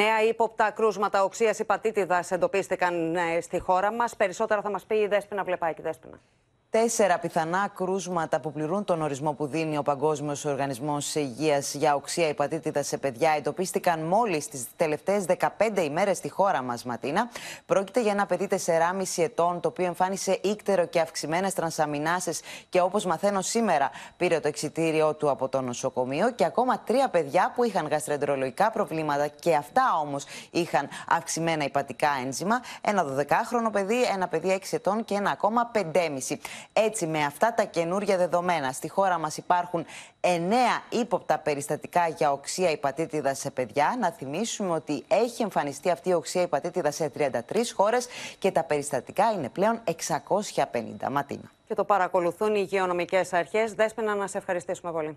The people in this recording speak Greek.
Νέα ύποπτα κρούσματα οξίας υπατήτηδας εντοπίστηκαν ε, στη χώρα μας. Περισσότερα θα μας πει η Δέσπινα Βλεπάκη τέσσερα πιθανά κρούσματα που πληρούν τον ορισμό που δίνει ο Παγκόσμιος Οργανισμός Υγείας για οξία υπατήτητα σε παιδιά εντοπίστηκαν μόλις τις τελευταίες 15 ημέρες στη χώρα μας, Ματίνα. Πρόκειται για ένα παιδί 4,5 ετών, το οποίο εμφάνισε ύκτερο και αυξημένες τρανσαμινάσεις και όπως μαθαίνω σήμερα, πήρε το εξητήριό του από το νοσοκομείο. Και ακόμα τρία παιδιά που είχαν γαστρεντρολογικά προβλήματα και αυτά όμως είχαν αυξημένα υπατικά ένζημα. Ένα 12χρονο παιδί, ένα παιδί 6 ετών και ένα ακόμα 5,5. Έτσι, με αυτά τα καινούργια δεδομένα, στη χώρα μας υπάρχουν 9 ύποπτα περιστατικά για οξία υπατήτηδα σε παιδιά. Να θυμίσουμε ότι έχει εμφανιστεί αυτή η οξία υπατήτηδα σε 33 χώρες και τα περιστατικά είναι πλέον 650. Ματίνα. Και το παρακολουθούν οι υγειονομικές αρχές. Δέσπε να σε ευχαριστήσουμε πολύ.